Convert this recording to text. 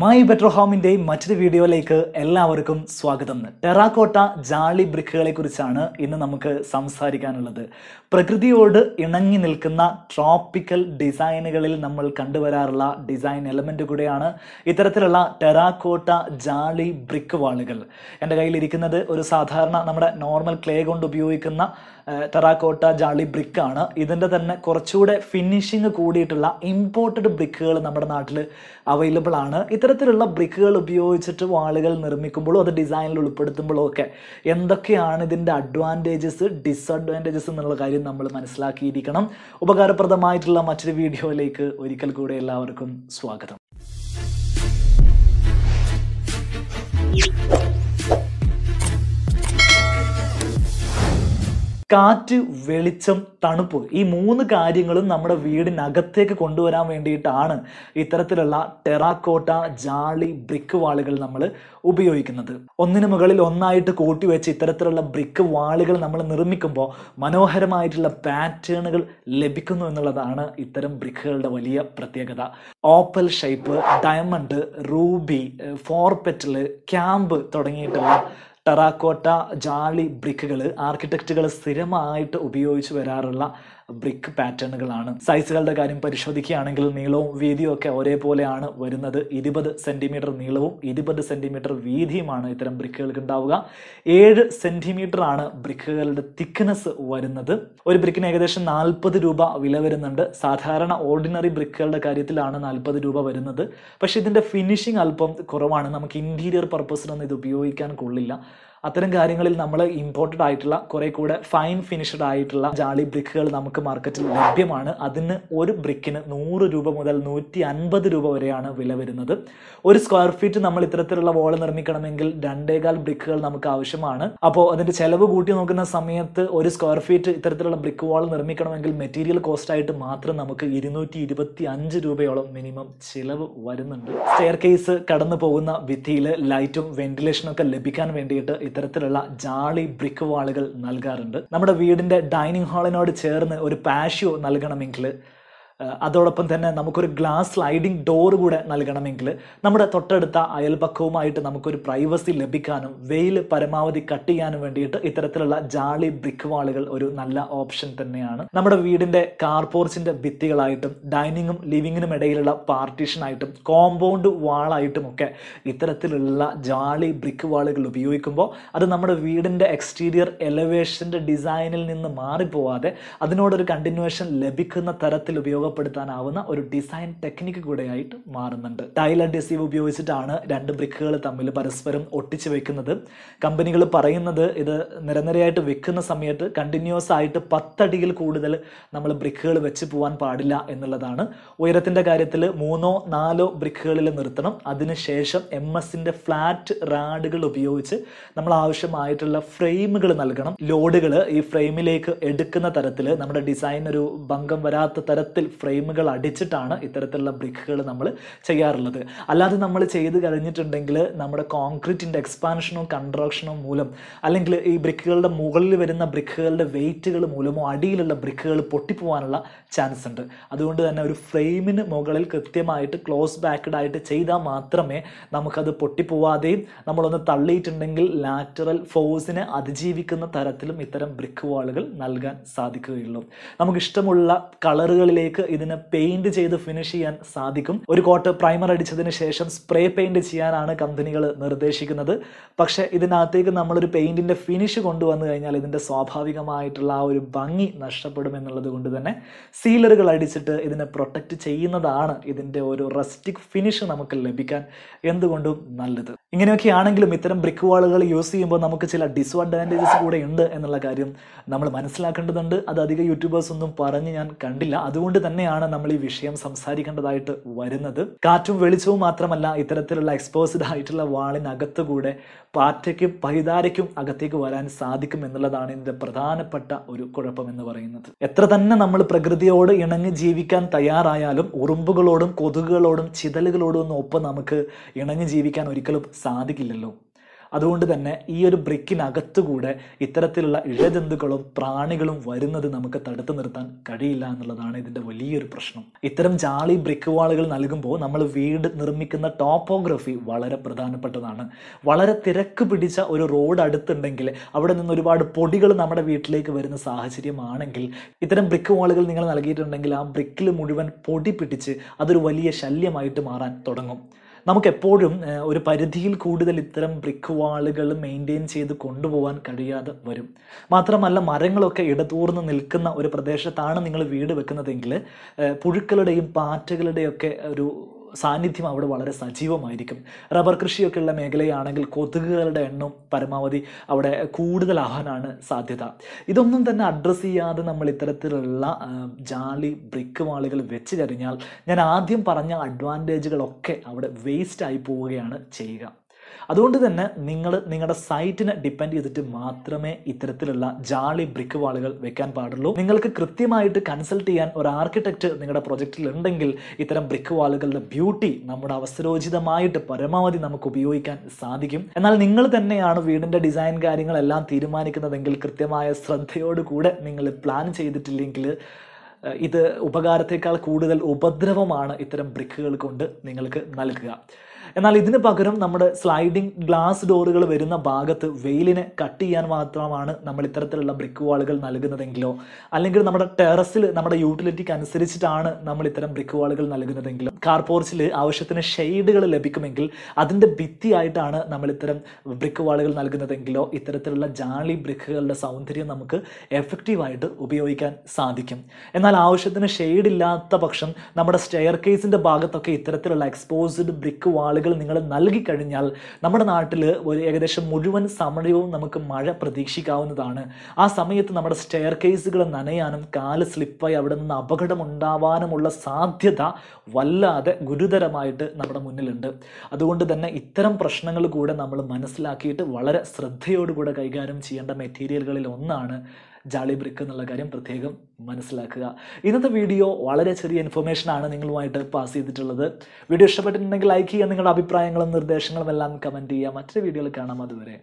my better ഹോമിൻ്റെ മറ്റൊരു വീഡിയോയിലേക്ക് എല്ലാവർക്കും സ്വാഗതം ടെറാക്കോട്ട ജാളി ബ്രിക്കുകളെ കുറിച്ചാണ് ഇന്ന് നമുക്ക് സംസാരിക്കാനുള്ളത് പ്രകൃതിയോട് ഇണങ്ങി നിൽക്കുന്ന ട്രോപ്പിക്കൽ ഡിസൈനുകളിൽ നമ്മൾ കണ്ടുവരാറുള്ള ഡിസൈൻ എലമെൻ്റ് കൂടെയാണ് ഇത്തരത്തിലുള്ള ടെറാക്കോട്ട ജാളി ബ്രിക്ക് വാളുകൾ എൻ്റെ കയ്യിലിരിക്കുന്നത് ഒരു സാധാരണ നമ്മുടെ നോർമൽ ക്ലേ കൊണ്ട് ഉപയോഗിക്കുന്ന ടെറാക്കോട്ട ജാളി ബ്രിക്കാണ് ഇതിൻ്റെ തന്നെ കുറച്ചുകൂടെ ഫിനിഷിങ് കൂടിയിട്ടുള്ള ഇമ്പോർട്ടഡ് ബ്രിക്കുകൾ നമ്മുടെ നാട്ടിൽ അവൈലബിൾ ആണ് ഇത്തരത്തിലുള്ള ബ്രിക്കുകൾ ഉപയോഗിച്ചിട്ട് വാളുകൾ നിർമ്മിക്കുമ്പോഴും അത് ഡിസൈനിൽ ഉൾപ്പെടുത്തുമ്പോഴും ഒക്കെ എന്തൊക്കെയാണ് ഇതിൻ്റെ അഡ്വാൻറ്റേജസ് ഡിസ്അഡ്വാൻറ്റേജസ് എന്നുള്ള കാര്യം നമ്മൾ മനസ്സിലാക്കിയിരിക്കണം ഉപകാരപ്രദമായിട്ടുള്ള മറ്റൊരു വീഡിയോയിലേക്ക് ഒരിക്കൽ കൂടെ എല്ലാവർക്കും സ്വാഗതം കാറ്റ് വെളിച്ചം തണുപ്പ് ഈ മൂന്ന് കാര്യങ്ങളും നമ്മുടെ വീടിനകത്തേക്ക് കൊണ്ടുവരാൻ വേണ്ടിയിട്ടാണ് ഇത്തരത്തിലുള്ള ടെറാക്കോട്ട ജാളി ബ്രിക്ക് വാളുകൾ നമ്മൾ ഉപയോഗിക്കുന്നത് ഒന്നിനു മുകളിൽ ഒന്നായിട്ട് കൂട്ടി വെച്ച് ഇത്തരത്തിലുള്ള ബ്രിക്ക് വാളുകൾ നമ്മൾ നിർമ്മിക്കുമ്പോൾ മനോഹരമായിട്ടുള്ള പാറ്റേണുകൾ ലഭിക്കുന്നു എന്നുള്ളതാണ് ഇത്തരം ബ്രിക്കുകളുടെ വലിയ പ്രത്യേകത opal shape diamond ruby four petal camp തുടങ്ങിയിട്ടുള്ള ടെറാക്കോട്ട ജാളി ബ്രിക്കുകൾ ആർക്കിടെക്റ്റുകൾ സ്ഥിരമായിട്ട് ഉപയോഗിച്ച് വരാറുള്ള ബ്രിക്ക് പാറ്റേണുകളാണ് സൈസുകളുടെ കാര്യം പരിശോധിക്കുകയാണെങ്കിൽ നീളവും വീതിയും ഒക്കെ ഒരേപോലെയാണ് വരുന്നത് ഇരുപത് സെന്റിമീറ്റർ നീളവും ഇരുപത് സെന്റിമീറ്റർ വീതിയുമാണ് ഇത്തരം ബ്രിക്കുകൾക്ക് ഉണ്ടാവുക ഏഴ് ആണ് ബ്രിക്കുകളുടെ തിക്നെസ് വരുന്നത് ഒരു ബ്രിക്കിന് ഏകദേശം നാൽപ്പത് രൂപ വില വരുന്നുണ്ട് സാധാരണ ഓർഡിനറി ബ്രിക്കുകളുടെ കാര്യത്തിലാണ് നാൽപ്പത് രൂപ വരുന്നത് പക്ഷേ ഇതിൻ്റെ ഫിനിഷിംഗ് അല്പം കുറവാണ് നമുക്ക് ഇൻറ്റീരിയർ പർപ്പസിനൊന്നും ഇത് ഉപയോഗിക്കാൻ കൊള്ളില്ല അത്തരം കാര്യങ്ങളിൽ നമ്മൾ ഇമ്പോർട്ടഡ് ആയിട്ടുള്ള കുറേ കൂടെ ഫൈൻ ഫിനിഷ്ഡ് ആയിട്ടുള്ള ജാളി ബ്രിക്കുകൾ നമുക്ക് മാർക്കറ്റിൽ ലഭ്യമാണ് അതിന് ഒരു ബ്രിക്കിന് നൂറ് രൂപ മുതൽ നൂറ്റി അൻപത് രൂപ വരെയാണ് വില വരുന്നത് ഒരു സ്ക്വയർ ഫീറ്റ് നമ്മൾ ഇത്തരത്തിലുള്ള വോള് നിർമ്മിക്കണമെങ്കിൽ രണ്ടേകാൽ ബ്രിക്കുകൾ നമുക്ക് ആവശ്യമാണ് അപ്പോൾ അതിന്റെ ചിലവ് കൂട്ടി നോക്കുന്ന സമയത്ത് ഒരു സ്ക്വയർ ഫീറ്റ് ഇത്തരത്തിലുള്ള ബ്രിക്ക് വാൾ നിർമ്മിക്കണമെങ്കിൽ മെറ്റീരിയൽ കോസ്റ്റ് ആയിട്ട് മാത്രം നമുക്ക് ഇരുന്നൂറ്റി ഇരുപത്തി അഞ്ച് രൂപയോളം മിനിമം ചിലവ് വരുന്നുണ്ട് സ്റ്റെയർ കേസ് കടന്നു പോകുന്ന ഭിത്തിയിൽ ലൈറ്റും വെന്റിലേഷനും ഒക്കെ ലഭിക്കാൻ വേണ്ടിയിട്ട് ഇത്തരത്തിലുള്ള ജാളി ബ്രിക്ക് വാളുകൾ നൽകാറുണ്ട് നമ്മുടെ വീടിൻ്റെ ഡൈനിങ് ഹാളിനോട് ചേർന്ന് ഒരു പാഷ്യോ നൽകണമെങ്കിൽ അതോടൊപ്പം തന്നെ നമുക്കൊരു ഗ്ലാസ് സ്ലൈഡിംഗ് ഡോർ കൂടെ നൽകണമെങ്കിൽ നമ്മുടെ തൊട്ടടുത്ത അയൽപക്കവുമായിട്ട് നമുക്കൊരു പ്രൈവസി ലഭിക്കാനും വെയിൽ പരമാവധി കട്ട് ചെയ്യാനും വേണ്ടിയിട്ട് ഇത്തരത്തിലുള്ള ജാളി ബ്രിക്ക് വാളുകൾ ഒരു നല്ല ഓപ്ഷൻ തന്നെയാണ് നമ്മുടെ വീടിൻ്റെ കാർപോർച്ചിൻ്റെ ഭിത്തികളായിട്ടും ഡൈനിങ്ങും ലിവിങ്ങിനും ഇടയിലുള്ള പാർട്ടീഷനായിട്ടും കോമ്പൗണ്ട് വാളായിട്ടും ഒക്കെ ഇത്തരത്തിലുള്ള ജാളി ബ്രിക്ക് വാളുകൾ ഉപയോഗിക്കുമ്പോൾ അത് നമ്മുടെ വീടിൻ്റെ എക്സ്റ്റീരിയർ എലവേഷൻ്റെ ഡിസൈനിൽ നിന്ന് മാറിപ്പോവാതെ അതിനോടൊരു കണ്ടിന്യൂവേഷൻ ലഭിക്കുന്ന തരത്തിൽ ഉപയോഗം രൂപപ്പെടുത്താനാവുന്ന ഒരു ഡിസൈൻ ടെക്നിക്ക് കൂടെയായിട്ട് മാറുന്നുണ്ട് ടൈൽ അഡ്ഹസീവ് ഉപയോഗിച്ചിട്ടാണ് രണ്ട് ബ്രിക്കുകൾ തമ്മിൽ പരസ്പരം ഒട്ടിച്ചു വെക്കുന്നത് കമ്പനികൾ പറയുന്നത് ഇത് നിരനിരയായിട്ട് വെക്കുന്ന സമയത്ത് കണ്ടിന്യൂസ് ആയിട്ട് പത്തടിയിൽ കൂടുതൽ നമ്മൾ ബ്രിക്കുകൾ വെച്ച് പോകാൻ പാടില്ല എന്നുള്ളതാണ് ഉയരത്തിൻ്റെ കാര്യത്തിൽ മൂന്നോ നാലോ ബ്രിക്കുകളിൽ നിർത്തണം അതിനുശേഷം എം എസിൻ്റെ ഫ്ലാറ്റ് റാഡുകൾ ഉപയോഗിച്ച് നമ്മൾ ആവശ്യമായിട്ടുള്ള ഫ്രെയിമുകൾ നൽകണം ലോഡുകൾ ഈ ഫ്രെയിമിലേക്ക് എടുക്കുന്ന തരത്തിൽ നമ്മുടെ ഡിസൈൻ ഒരു ഭംഗം വരാത്ത തരത്തിൽ ഫ്രെയിമുകൾ അടിച്ചിട്ടാണ് ഇത്തരത്തിലുള്ള ബ്രിക്കുകൾ നമ്മൾ ചെയ്യാറുള്ളത് അല്ലാതെ നമ്മൾ ചെയ്ത് കഴിഞ്ഞിട്ടുണ്ടെങ്കിൽ നമ്മുടെ കോൺക്രീറ്റിൻ്റെ എക്സ്പാൻഷനോ കൺട്രാക്ഷനോ മൂലം അല്ലെങ്കിൽ ഈ ബ്രിക്കുകളുടെ മുകളിൽ വരുന്ന ബ്രിക്കുകളുടെ വെയിറ്റുകൾ മൂലമോ അടിയിലുള്ള ബ്രിക്കുകൾ പൊട്ടിപ്പോവാനുള്ള ചാൻസ് ഉണ്ട് അതുകൊണ്ട് തന്നെ ഒരു ഫ്രെയിമിന് മുകളിൽ കൃത്യമായിട്ട് ക്ലോസ് ബാക്ക്ഡ് ആയിട്ട് ചെയ്താൽ മാത്രമേ നമുക്കത് പൊട്ടിപ്പോവാതെയും നമ്മളൊന്ന് തള്ളിയിട്ടുണ്ടെങ്കിൽ ലാറ്ററൽ ഫോഴ്സിനെ അതിജീവിക്കുന്ന തരത്തിലും ഇത്തരം ബ്രിക്ക് വാളുകൾ നൽകാൻ സാധിക്കുകയുള്ളൂ നമുക്കിഷ്ടമുള്ള കളറുകളിലേക്ക് ഇതിനെ പെയിന്റ് ചെയ്ത് ഫിനിഷ് ചെയ്യാൻ സാധിക്കും ഒരു കോട്ട് പ്രൈമർ അടിച്ചതിന് ശേഷം സ്പ്രേ പെയിന്റ് ചെയ്യാനാണ് കമ്പനികൾ നിർദ്ദേശിക്കുന്നത് പക്ഷേ ഇതിനകത്തേക്ക് നമ്മളൊരു പെയിന്റിന്റെ ഫിനിഷ് കൊണ്ടുവന്നു കഴിഞ്ഞാൽ ഇതിന്റെ സ്വാഭാവികമായിട്ടുള്ള ആ ഒരു ഭംഗി നഷ്ടപ്പെടും എന്നുള്ളത് കൊണ്ട് തന്നെ സീലറുകൾ അടിച്ചിട്ട് ഇതിനെ പ്രൊട്ടക്റ്റ് ചെയ്യുന്നതാണ് ഇതിന്റെ ഒരു റെസ്റ്റിക് ഫിനിഷ് നമുക്ക് ലഭിക്കാൻ എന്തുകൊണ്ടും നല്ലത് ഇങ്ങനെയൊക്കെ ആണെങ്കിലും ഇത്തരം ബ്രിക്ക് വാളുകൾ യൂസ് ചെയ്യുമ്പോൾ നമുക്ക് ചില ഡിസ്അഡ്വാൻറ്റേജസ് കൂടെ ഉണ്ട് എന്നുള്ള കാര്യം നമ്മൾ മനസ്സിലാക്കേണ്ടതുണ്ട് അത് അധികം യൂട്യൂബേഴ്സൊന്നും ഒന്നും പറഞ്ഞ് ഞാൻ കണ്ടില്ല അതുകൊണ്ട് തന്നെയാണ് നമ്മൾ ഈ വിഷയം സംസാരിക്കേണ്ടതായിട്ട് വരുന്നത് കാറ്റും വെളിച്ചവും മാത്രമല്ല ഇത്തരത്തിലുള്ള എക്സ്പോസ്ഡ് ആയിട്ടുള്ള വാളിനകത്തുകൂടെ പാറ്റയ്ക്കും പൈതാരയ്ക്കും അകത്തേക്ക് വരാൻ സാധിക്കും എന്നുള്ളതാണ് ഇതിൻ്റെ പ്രധാനപ്പെട്ട ഒരു കുഴപ്പം എന്ന് പറയുന്നത് എത്ര തന്നെ നമ്മൾ പ്രകൃതിയോട് ഇണങ്ങി ജീവിക്കാൻ തയ്യാറായാലും ഉറുമ്പുകളോടും കൊതുകുകളോടും ചിതലുകളോടും ഒന്നും ഒപ്പം നമുക്ക് ഇണങ്ങി ജീവിക്കാൻ ഒരിക്കലും സാധിക്കില്ലല്ലോ അതുകൊണ്ട് തന്നെ ഈ ഒരു ബ്രിക്കിനകത്തുകൂടെ ഇത്തരത്തിലുള്ള ഇഴജന്തുക്കളും പ്രാണികളും വരുന്നത് നമുക്ക് തടുത്തു നിർത്താൻ കഴിയില്ല എന്നുള്ളതാണ് ഇതിൻ്റെ വലിയൊരു പ്രശ്നം ഇത്തരം ജാളി ബ്രിക്ക് വാളുകൾ നൽകുമ്പോൾ നമ്മൾ വീട് നിർമ്മിക്കുന്ന ടോപ്പോഗ്രഫി വളരെ പ്രധാനപ്പെട്ടതാണ് വളരെ തിരക്ക് പിടിച്ച ഒരു റോഡ് അടുത്തുണ്ടെങ്കിൽ അവിടെ നിന്ന് ഒരുപാട് പൊടികൾ നമ്മുടെ വീട്ടിലേക്ക് വരുന്ന സാഹചര്യമാണെങ്കിൽ ഇത്തരം ബ്രിക്ക് വാളുകൾ നിങ്ങൾ നൽകിയിട്ടുണ്ടെങ്കിൽ ആ ബ്രിക്കിൽ മുഴുവൻ പൊടി പിടിച്ച് അതൊരു വലിയ ശല്യമായിട്ട് മാറാൻ തുടങ്ങും നമുക്കെപ്പോഴും ഒരു പരിധിയിൽ കൂടുതൽ ഇത്തരം ബ്രിക്ക് വാളുകൾ മെയിൻറ്റെയിൻ ചെയ്ത് കൊണ്ടുപോകാൻ കഴിയാതെ വരും മാത്രമല്ല മരങ്ങളൊക്കെ ഇടതൂർന്ന് നിൽക്കുന്ന ഒരു പ്രദേശത്താണ് നിങ്ങൾ വീട് വെക്കുന്നതെങ്കിൽ പുഴുക്കളുടെയും പാറ്റകളുടെയൊക്കെ ഒരു സാന്നിധ്യം അവിടെ വളരെ സജീവമായിരിക്കും റബ്ബർ കൃഷിയൊക്കെയുള്ള മേഖലയാണെങ്കിൽ കൊതുകുകളുടെ എണ്ണം പരമാവധി അവിടെ കൂടുതലാവാനാണ് സാധ്യത ഇതൊന്നും തന്നെ അഡ്രസ്സ് ചെയ്യാതെ നമ്മൾ ഇത്തരത്തിലുള്ള ജാലി ബ്രിക്ക് വാളുകൾ വെച്ച് കഴിഞ്ഞാൽ ഞാൻ ആദ്യം പറഞ്ഞ അഡ്വാൻറ്റേജുകളൊക്കെ അവിടെ വേസ്റ്റ് ആയി പോവുകയാണ് ചെയ്യുക അതുകൊണ്ട് തന്നെ നിങ്ങൾ നിങ്ങളുടെ സൈറ്റിനെ ഡിപ്പെൻഡ് ചെയ്തിട്ട് മാത്രമേ ഇത്തരത്തിലുള്ള ജാളി ബ്രിക്ക് വാളുകൾ വെക്കാൻ പാടുള്ളൂ നിങ്ങൾക്ക് കൃത്യമായിട്ട് കൺസൾട്ട് ചെയ്യാൻ ഒരു ആർക്കിടെക്റ്റ് നിങ്ങളുടെ പ്രൊജക്റ്റിൽ ഉണ്ടെങ്കിൽ ഇത്തരം ബ്രിക്ക് വാളുകളുടെ ബ്യൂട്ടി നമ്മുടെ അവസരോചിതമായിട്ട് പരമാവധി നമുക്ക് ഉപയോഗിക്കാൻ സാധിക്കും എന്നാൽ നിങ്ങൾ തന്നെയാണ് വീടിൻ്റെ ഡിസൈൻ കാര്യങ്ങളെല്ലാം തീരുമാനിക്കുന്നതെങ്കിൽ കൃത്യമായ ശ്രദ്ധയോടുകൂടെ നിങ്ങൾ പ്ലാൻ ചെയ്തിട്ടില്ലെങ്കിൽ ഇത് ഉപകാരത്തേക്കാൾ കൂടുതൽ ഉപദ്രവമാണ് ഇത്തരം ബ്രിക്കുകൾ കൊണ്ട് നിങ്ങൾക്ക് നൽകുക എന്നാൽ ഇതിന് പകരം നമ്മുടെ സ്ലൈഡിംഗ് ഗ്ലാസ് ഡോറുകൾ വരുന്ന ഭാഗത്ത് വെയിലിനെ കട്ട് ചെയ്യാൻ മാത്രമാണ് നമ്മൾ ഇത്തരത്തിലുള്ള ബ്രിക്ക് വാളുകൾ നൽകുന്നതെങ്കിലോ അല്ലെങ്കിൽ നമ്മുടെ ടെറസിൽ നമ്മുടെ യൂട്ടിലിറ്റിക്ക് അനുസരിച്ചിട്ടാണ് നമ്മൾ ഇത്തരം ബ്രിക്ക് വാളുകൾ നൽകുന്നതെങ്കിലും കാർ പോർച്ചിൽ ആവശ്യത്തിന് ഷെയ്ഡുകൾ ലഭിക്കുമെങ്കിൽ അതിൻ്റെ ഭിത്തിയായിട്ടാണ് നമ്മൾ ഇത്തരം ബ്രിക്ക് വാളുകൾ നൽകുന്നതെങ്കിലോ ഇത്തരത്തിലുള്ള ജാളി ബ്രിക്കുകളുടെ സൗന്ദര്യം നമുക്ക് എഫക്റ്റീവായിട്ട് ഉപയോഗിക്കാൻ സാധിക്കും എന്നാൽ ആവശ്യത്തിന് ഷെയ്ഡില്ലാത്ത പക്ഷം നമ്മുടെ സ്റ്റെയർ കേസിൻ്റെ ഭാഗത്തൊക്കെ ഇത്തരത്തിലുള്ള എക്സ്പോസ്ഡ് ബ്രിക്ക് വാൾ ആളുകൾ നിങ്ങൾ കഴിഞ്ഞാൽ നമ്മുടെ നാട്ടിൽ ഒരു ഏകദേശം മുഴുവൻ സമയവും നമുക്ക് മഴ പ്രതീക്ഷിക്കാവുന്നതാണ് ആ സമയത്ത് നമ്മുടെ സ്റ്റെയർ കേസുകൾ നനയാനും കാല് സ്ലിപ്പായി അവിടെ നിന്ന് അപകടമുണ്ടാവാനുമുള്ള സാധ്യത വല്ലാതെ ഗുരുതരമായിട്ട് നമ്മുടെ മുന്നിലുണ്ട് അതുകൊണ്ട് തന്നെ ഇത്തരം പ്രശ്നങ്ങൾ കൂടെ നമ്മൾ മനസ്സിലാക്കിയിട്ട് വളരെ ശ്രദ്ധയോടുകൂടെ കൈകാര്യം ചെയ്യേണ്ട മെറ്റീരിയലുകളിൽ ഒന്നാണ് ജാളി ബ്രിക്ക് എന്നുള്ള കാര്യം പ്രത്യേകം മനസ്സിലാക്കുക ഇന്നത്തെ വീഡിയോ വളരെ ചെറിയ ഇൻഫർമേഷൻ ആണ് നിങ്ങളുമായിട്ട് പാസ് ചെയ്തിട്ടുള്ളത് വീഡിയോ ഇഷ്ടപ്പെട്ടിട്ടുണ്ടെങ്കിൽ ലൈക്ക് ചെയ്യുക നിങ്ങളുടെ അഭിപ്രായങ്ങളും നിർദ്ദേശങ്ങളും എല്ലാം കമൻറ്റ് ചെയ്യുക മറ്റൊരു വീഡിയോയിൽ കാണാം അതുവരെ